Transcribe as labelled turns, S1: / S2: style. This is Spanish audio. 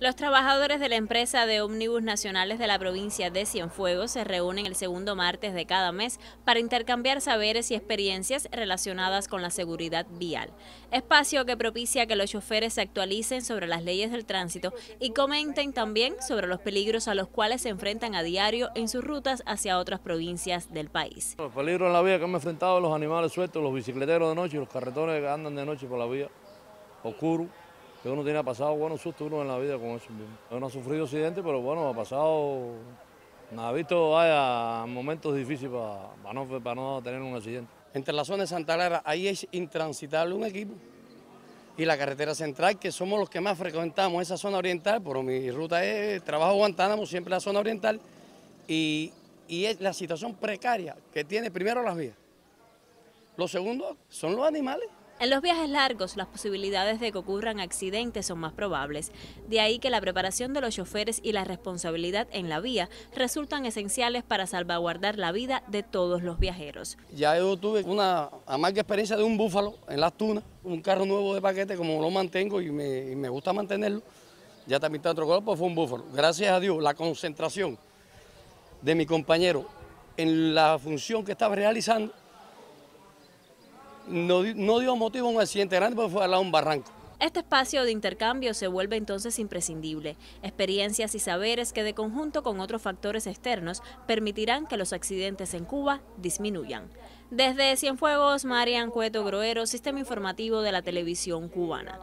S1: Los trabajadores de la empresa de ómnibus nacionales de la provincia de Cienfuegos se reúnen el segundo martes de cada mes para intercambiar saberes y experiencias relacionadas con la seguridad vial, espacio que propicia que los choferes se actualicen sobre las leyes del tránsito y comenten también sobre los peligros a los cuales se enfrentan a diario en sus rutas hacia otras provincias del país. Los
S2: peligros en la vía que hemos enfrentado los animales sueltos, los bicicleteros de noche y los carretones que andan de noche por la vía, oscuro uno tiene, pasado buenos sustos uno en la vida con eso. Uno ha sufrido accidentes, pero bueno, ha pasado, ha visto momentos difíciles para, para, no, tener un accidente. Entre la zona de Santa Clara, ahí
S3: es intransitable un equipo. Y la carretera central, que somos los que más frecuentamos esa zona oriental, pero mi ruta es trabajo Guantánamo, siempre la zona oriental. Y, y es la situación precaria que tiene primero las vías. Lo segundo son
S1: los animales. En los viajes largos, las posibilidades de que ocurran accidentes son más probables, de ahí que la preparación de los choferes y la responsabilidad en la vía resultan esenciales para salvaguardar la vida de todos los viajeros.
S3: Ya yo tuve una más que experiencia de un búfalo en las tunas, un carro nuevo de paquete, como lo mantengo y me, gusta mantenerlo, ya también está otro pues fue un búfalo. Gracias a Dios, la concentración de mi compañero en la función que estaba realizando no, dio motivo a un accidente grande porque fue al lado un barranco.
S1: Este espacio de intercambio se vuelve entonces imprescindible. Experiencias y saberes que de conjunto con otros factores externos permitirán que los accidentes en Cuba disminuyan. Desde Cienfuegos, Marian Cueto Groero, Sistema Informativo de la Televisión Cubana.